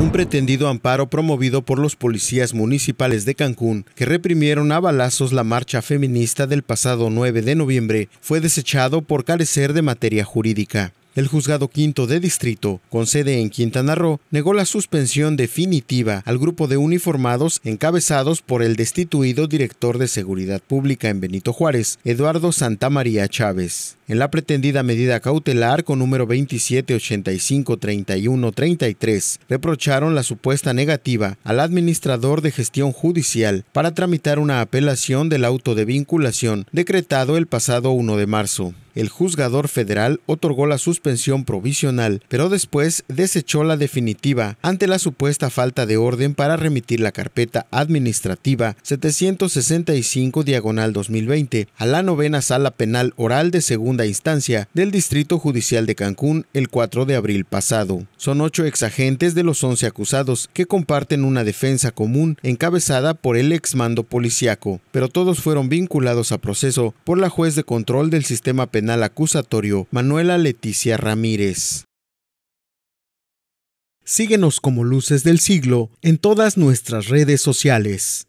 Un pretendido amparo promovido por los policías municipales de Cancún, que reprimieron a balazos la marcha feminista del pasado 9 de noviembre, fue desechado por carecer de materia jurídica. El juzgado quinto de distrito, con sede en Quintana Roo, negó la suspensión definitiva al grupo de uniformados encabezados por el destituido director de Seguridad Pública en Benito Juárez, Eduardo Santa María Chávez. En la pretendida medida cautelar con número 27853133, reprocharon la supuesta negativa al administrador de gestión judicial para tramitar una apelación del auto de vinculación decretado el pasado 1 de marzo el juzgador federal otorgó la suspensión provisional, pero después desechó la definitiva ante la supuesta falta de orden para remitir la carpeta administrativa 765 diagonal 2020 a la novena sala penal oral de segunda instancia del Distrito Judicial de Cancún el 4 de abril pasado. Son ocho exagentes de los 11 acusados que comparten una defensa común encabezada por el exmando policiaco, pero todos fueron vinculados a proceso por la juez de control del sistema penal Acusatorio Manuela Leticia Ramírez. Síguenos como Luces del Siglo en todas nuestras redes sociales.